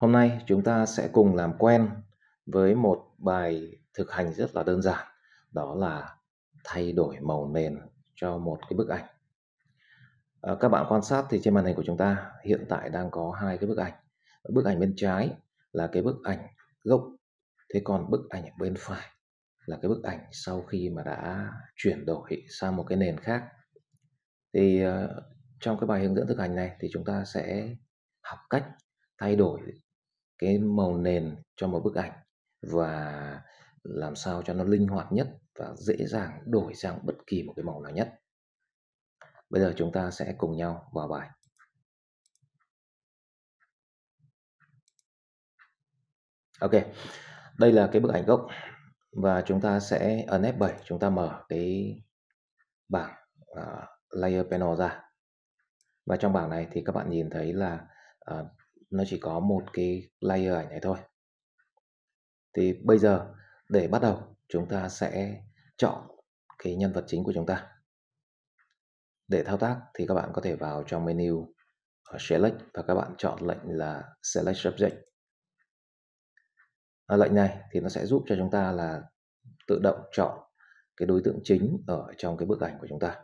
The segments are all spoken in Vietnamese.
Hôm nay chúng ta sẽ cùng làm quen với một bài thực hành rất là đơn giản, đó là thay đổi màu nền cho một cái bức ảnh. À, các bạn quan sát thì trên màn hình của chúng ta hiện tại đang có hai cái bức ảnh. Bức ảnh bên trái là cái bức ảnh gốc, thế còn bức ảnh bên phải là cái bức ảnh sau khi mà đã chuyển đổi sang một cái nền khác. Thì uh, trong cái bài hướng dẫn thực hành này thì chúng ta sẽ học cách thay đổi cái màu nền cho một bức ảnh và làm sao cho nó linh hoạt nhất và dễ dàng đổi sang bất kỳ một cái màu nào nhất. Bây giờ chúng ta sẽ cùng nhau vào bài. Ok, đây là cái bức ảnh gốc và chúng ta sẽ ấn F7 chúng ta mở cái bảng uh, layer panel ra và trong bảng này thì các bạn nhìn thấy là uh, nó chỉ có một cái layer ảnh này thôi thì bây giờ để bắt đầu chúng ta sẽ chọn cái nhân vật chính của chúng ta để thao tác thì các bạn có thể vào trong menu ở select và các bạn chọn lệnh là select subject à, lệnh này thì nó sẽ giúp cho chúng ta là tự động chọn cái đối tượng chính ở trong cái bức ảnh của chúng ta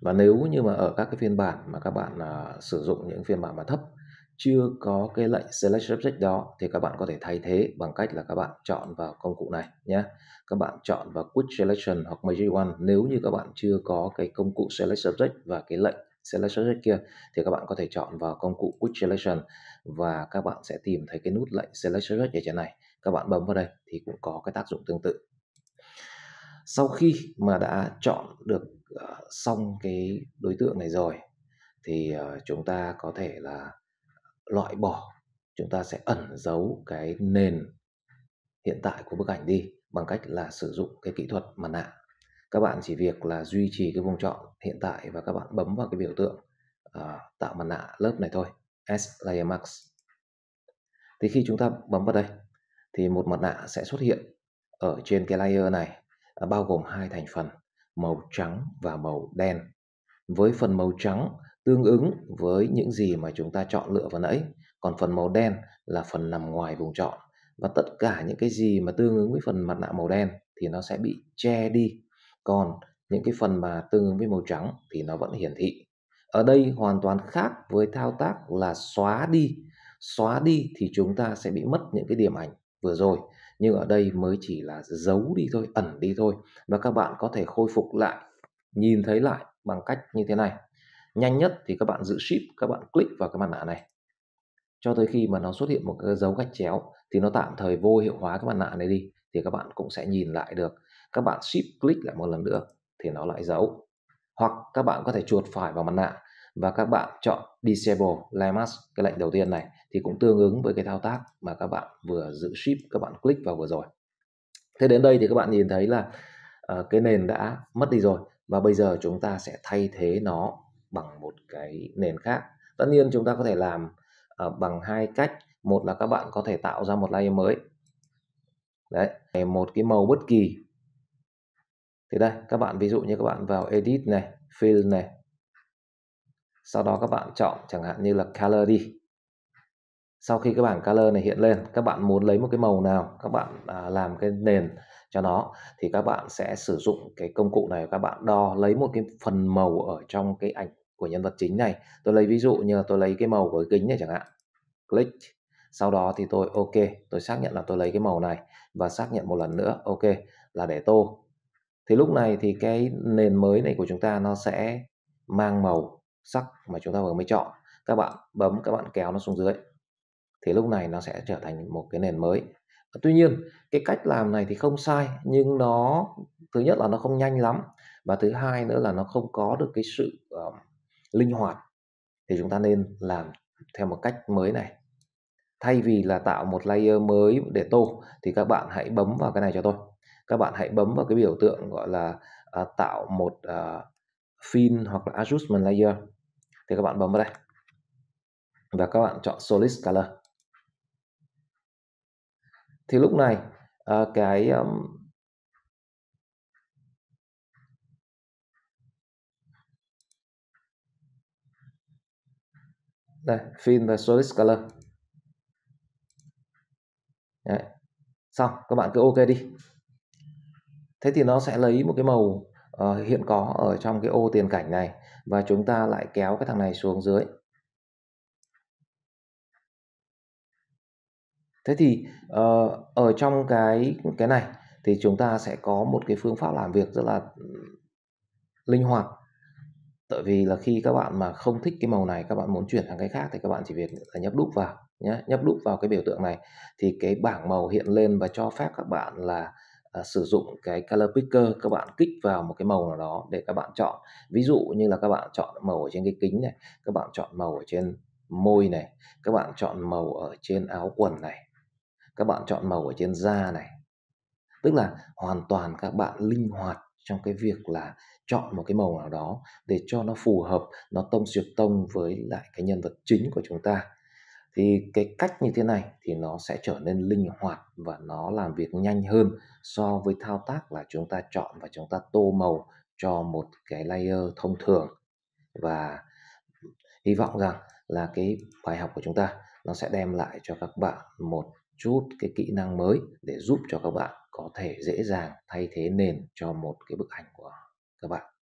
và nếu như mà ở các cái phiên bản mà các bạn uh, sử dụng những phiên bản mà thấp chưa có cái lệnh select subject đó thì các bạn có thể thay thế bằng cách là các bạn chọn vào công cụ này nhé các bạn chọn vào quick selection hoặc magic one nếu như các bạn chưa có cái công cụ select subject và cái lệnh select subject kia thì các bạn có thể chọn vào công cụ quick selection và các bạn sẽ tìm thấy cái nút lệnh select subject ở trên này các bạn bấm vào đây thì cũng có cái tác dụng tương tự sau khi mà đã chọn được ờ, xong cái đối tượng này rồi thì ờ, chúng ta có thể là loại bỏ chúng ta sẽ ẩn giấu cái nền hiện tại của bức ảnh đi bằng cách là sử dụng cái kỹ thuật mặt nạ các bạn chỉ việc là duy trì cái vùng chọn hiện tại và các bạn bấm vào cái biểu tượng uh, tạo mặt nạ lớp này thôi S Layer Max thì khi chúng ta bấm vào đây thì một mặt nạ sẽ xuất hiện ở trên cái layer này Ờ, bao gồm hai thành phần màu trắng và màu đen. Với phần màu trắng tương ứng với những gì mà chúng ta chọn lựa vừa nãy, còn phần màu đen là phần nằm ngoài vùng chọn và tất cả những cái gì mà tương ứng với phần mặt nạ màu đen thì nó sẽ bị che đi. Còn những cái phần mà tương ứng với màu trắng thì nó vẫn hiển thị. Ở đây hoàn toàn khác với thao tác là xóa đi. Xóa đi thì chúng ta sẽ bị mất những cái điểm ảnh vừa rồi nhưng ở đây mới chỉ là giấu đi thôi ẩn đi thôi và các bạn có thể khôi phục lại nhìn thấy lại bằng cách như thế này nhanh nhất thì các bạn giữ ship các bạn click vào cái mặt nạ này cho tới khi mà nó xuất hiện một cái dấu gạch chéo thì nó tạm thời vô hiệu hóa cái mặt nạ này đi thì các bạn cũng sẽ nhìn lại được các bạn ship click lại một lần nữa thì nó lại giấu hoặc các bạn có thể chuột phải vào mặt nạ và các bạn chọn disable Lemax cái lệnh đầu tiên này thì cũng tương ứng với cái thao tác mà các bạn vừa giữ ship các bạn click vào vừa rồi thế đến đây thì các bạn nhìn thấy là uh, cái nền đã mất đi rồi và bây giờ chúng ta sẽ thay thế nó bằng một cái nền khác tất nhiên chúng ta có thể làm uh, bằng hai cách một là các bạn có thể tạo ra một layer mới đấy một cái màu bất kỳ thì đây các bạn ví dụ như các bạn vào edit này fill này sau đó các bạn chọn chẳng hạn như là color đi sau khi cái bảng color này hiện lên các bạn muốn lấy một cái màu nào các bạn à, làm cái nền cho nó thì các bạn sẽ sử dụng cái công cụ này các bạn đo lấy một cái phần màu ở trong cái ảnh của nhân vật chính này tôi lấy ví dụ như là tôi lấy cái màu của cái kính này chẳng hạn click sau đó thì tôi ok tôi xác nhận là tôi lấy cái màu này và xác nhận một lần nữa ok là để tô thì lúc này thì cái nền mới này của chúng ta nó sẽ mang màu sắc mà chúng ta vừa mới chọn các bạn bấm các bạn kéo nó xuống dưới thì lúc này nó sẽ trở thành một cái nền mới tuy nhiên cái cách làm này thì không sai nhưng nó thứ nhất là nó không nhanh lắm và thứ hai nữa là nó không có được cái sự uh, linh hoạt thì chúng ta nên làm theo một cách mới này thay vì là tạo một layer mới để tô thì các bạn hãy bấm vào cái này cho tôi các bạn hãy bấm vào cái biểu tượng gọi là uh, tạo một uh, fin hoặc là adjustment layer thì các bạn bấm vào đây và các bạn chọn solid color thì lúc này ờ, cái đây fill và solid color Đấy. xong các bạn cứ ok đi thế thì nó sẽ lấy một cái màu uh, hiện có ở trong cái ô tiền cảnh này và chúng ta lại kéo cái thằng này xuống dưới thế thì uh, ở trong cái cái này thì chúng ta sẽ có một cái phương pháp làm việc rất là ừ, linh hoạt tại vì là khi các bạn mà không thích cái màu này các bạn muốn chuyển sang cái khác thì các bạn chỉ việc là nhấp đúp vào nhé nhấp đúp vào cái biểu tượng này thì cái bảng màu hiện lên và cho phép các bạn là À, sử dụng cái color picker các bạn kích vào một cái màu nào đó để các bạn chọn ví dụ như là các bạn chọn màu ở trên cái kính này các bạn chọn màu ở trên môi này các bạn chọn màu ở trên áo quần này các bạn chọn màu ở trên da này tức là hoàn toàn các bạn linh hoạt trong cái việc là chọn một cái màu nào đó để cho nó phù hợp nó tông xuyệt tông với lại cái nhân vật chính của chúng ta thì cái cách như thế này thì nó sẽ trở nên linh hoạt và nó làm việc nhanh hơn so với thao tác là chúng ta chọn và chúng ta tô màu cho một cái layer thông thường và hy vọng rằng là cái bài học của chúng ta nó sẽ đem lại cho các bạn một chút cái kỹ năng mới để giúp cho các bạn có thể dễ dàng thay thế nền cho một cái bức ảnh của các bạn